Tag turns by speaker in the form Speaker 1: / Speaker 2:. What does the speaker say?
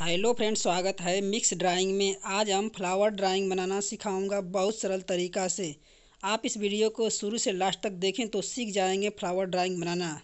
Speaker 1: hello friends स्वागत है mix drawing में आज हम फ्लावर ड्राइंग बनाना सिखाऊंगा बहुत सरल तरीका से आप इस वीडियो को शुरू से लास्ट तक देखें तो सीख जाएंगे फ्लावर ड्राइंग बनाना